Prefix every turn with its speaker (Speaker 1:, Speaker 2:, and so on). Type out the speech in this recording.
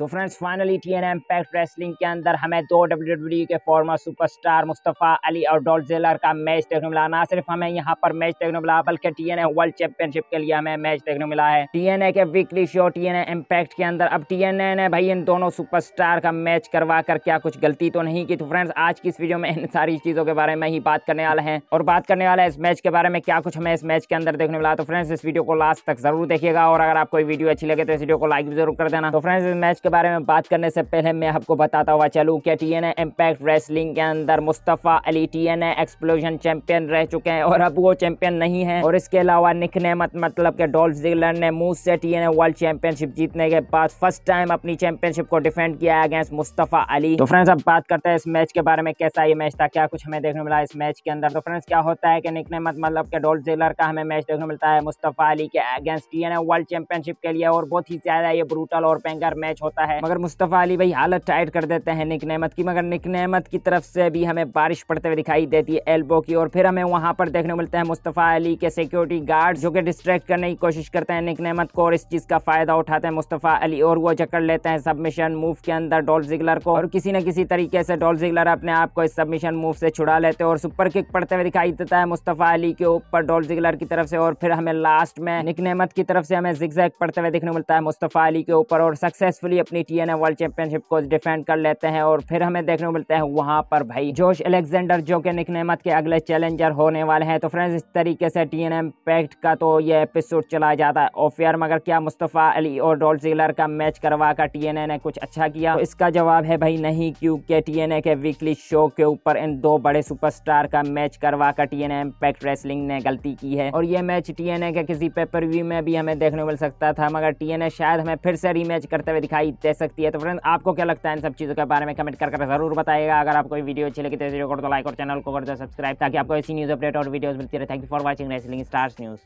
Speaker 1: तो friends finally T N impact wrestling के अंदर हमें दो डब्ल्यू डब्ल्यू e के फॉर्मर सुपरस्टार मुस्तफ़ा अली और डॉल जेलर का मैच देखने मिला ना सिर्फ हमें यहाँ पर मैच देखने मिला बल्कि T N A world championship के लिए हमें मैच देखने मिला है टी एन ए के weekly show T N A impact के अंदर अब टी एन ए ने भाई इन दोनों सुपरस्टार का मैच करवा कर क्या कुछ गलती तो नहीं की तो फ्रेंड्स आज की इस वीडियो में इन सारी चीज़ों के बारे में ही बात करने वाले हैं और बात करने वाला है इस मैच के बारे में क्या कुछ हमें इस मैच के अंदर देखने मिला तो फ्रेंड्स इस वीडियो को लास्ट तक जरूर देखिएगा और अगर आपको वीडियो अच्छी लगे तो इस वीडियो को लाइक भी जरूर कर देना तो फ्रेंड्स इस मैच के बारे में बात करने से पहले मैं आपको बताता हुआ चलूँ कि टी एन एम्पैक्ट रेसलिंग के अंदर मुस्तफ़ा अली टी एन एक्सप्लोजन चैंपियन रह चुके हैं और अब वो चैंपियन नहीं है और इसके अलावा निक नेमत मतलब के डोल्फ जिगलर ने मुंह से टी एन वर्ल्ड चैंपियनशिप जीतने के बाद फर्स्ट टाइम अपनी चैंपियनशिप को डिफेंड किया है अगेंस्ट मुस्तफ़ा अली तो फ्रेंड्स अब बात करते हैं इस मैच के बारे में कैसा ये मैच था क्या कुछ हमें देखने मिला इस मैच के अंदर तो फ्रेंड्स क्या होता है कि निक नेमत मतलब के डोल्फ जिगलर का हमें मैच देखने मिलता है मुस्तफ़ा अली के against T N world championship के लिए और बहुत ही ज़्यादा ये ब्रूटल और पेंगर मैच होता है सकता है मगर मुस्तफ़ा अली भाई हालत टाइट कर देते हैं निक नहमत की मगर निक नहमत की तरफ से भी हमें बारिश पड़ते हुए दिखाई देती है एल्बो की और फिर हमें वहाँ पर देखने को मिलता मुस्तफ़ा अली के सिक्योरिटी गार्ड जो कि डिस्ट्रैक्ट करने की कोशिश करते हैं निक नहमत को और इस चीज़ का फ़ायदा उठाते हैं मुस्तफ़ा अली और वो जकड़ लेते हैं सबमिशन मूव के अंदर डोल जिगलर को और किसी न किसी तरीके से डॉल्फ जिगलर अपने आप को इस सबमिशन मूव से छुड़ा लेते हैं और सुपर किक पड़ते हुए दिखाई देता है मुस्तफ़ा अली के ऊपर डोल जिगलर की तरफ से और फिर हमें लास्ट में निक नहमत की तरफ से हमें जिक्जैक पड़ते हुए देखने को मिलता है मुस्तफ़ा अली के ऊपर और सक्सेसफुली अपनी टी एन वर्ल्ड चैंपियनशिप को डिफेंड कर लेते हैं और फिर हमें देखने को मिलता है वहां पर भाई जोश अलेक्जेंडर जो कि निक नेमत के अगले चैलेंजर होने वाले हैं तो फ्रेंड्स इस तरीके से टी एन पैक्ट का तो ये एपिसोड चला जाता है ऑफ यार मगर क्या मुस्तफ़ा अली और डोल्फ जीलर का मैच करवा कर टी ने कुछ अच्छा किया तो इसका जवाब है भाई नहीं क्योंकि टी के वीकली शो के ऊपर इन दो बड़े सुपरस्टार का मैच करवा कर टी एन रेसलिंग ने गलती की है और ये मैच टी के किसी पेपर व्यू में भी हमें देखने को मिल सकता था मगर टी शायद हमें फिर से रीमैच करते हुए दिखाई दिखाई दे सकती है तो फ्रेंड्स आपको क्या लगता है इन सब चीज़ों के बारे में कमेंट कर कर तो जरूर बताएगा अगर आपको वीडियो अच्छी लगी तो वीडियो को तो लाइक और चैनल को कर दो सब्सक्राइब ताकि आपको ऐसी न्यूज़ अपडेट और वीडियोज़ मिलती रहे thank you for watching wrestling stars news